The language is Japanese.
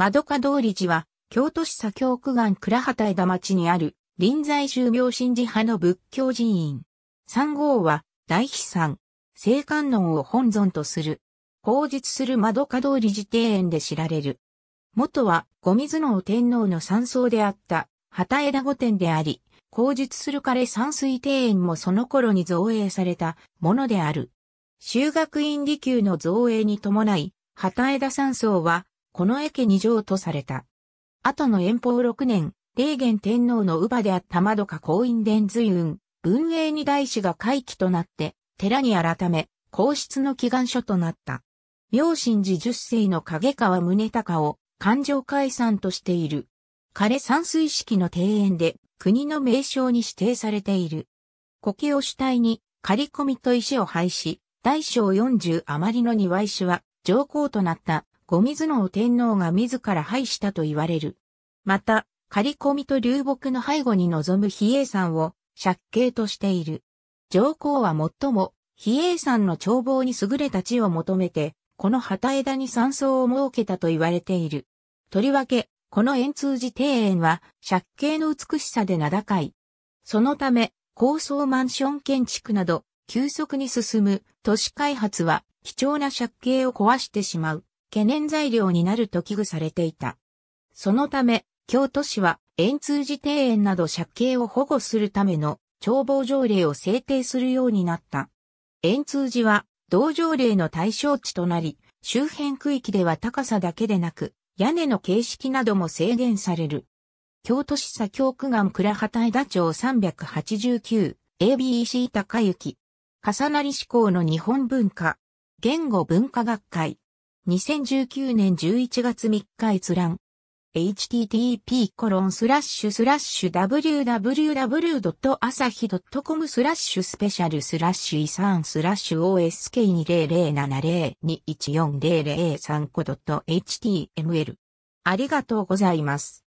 窓か通り寺は、京都市左京区岸倉畑枝町にある、臨済宗明神寺派の仏教寺院。三号は、大悲山、聖観音を本尊とする。後日する窓か通り寺庭園で知られる。元は、五水能天皇の山荘であった、旗枝御殿であり、後日する枯山水庭園もその頃に造営されたものである。修学院離宮の造営に伴い、旗枝山荘は、この駅二条とされた。後の遠方6年、霊元天皇の乳母であった窓か公院伝随雲、文営二大師が回帰となって、寺に改め、皇室の祈願書となった。明神寺十世の影川宗隆を、環状解散としている。彼山水式の庭園で、国の名称に指定されている。苔を主体に、刈り込みと石を廃し、大小40余りの庭石は、上皇となったゴミズノを天皇が自ら廃したと言われる。また、刈り込みと流木の背後に臨む比叡山を借景としている。上皇は最も比叡山の眺望に優れた地を求めて、この旗枝に山荘を設けたと言われている。とりわけ、この円通寺庭園は借景の美しさで名高い。そのため、高層マンション建築など、急速に進む都市開発は貴重な借景を壊してしまう。懸念材料になると危惧されていた。そのため、京都市は、円通寺庭園など借景を保護するための眺望条例を制定するようになった。円通寺は、同条例の対象地となり、周辺区域では高さだけでなく、屋根の形式なども制限される。京都市左京区岸倉畑枝町 389ABC 高行。重なり志向の日本文化。言語文化学会。2019年11月3日閲覧。http コロンスラッシュスラッシュ www.asahi.com スラッシュスペシャルスラッシュ遺産スラッシュ OSK2007021400 3個 .html ありがとうございます。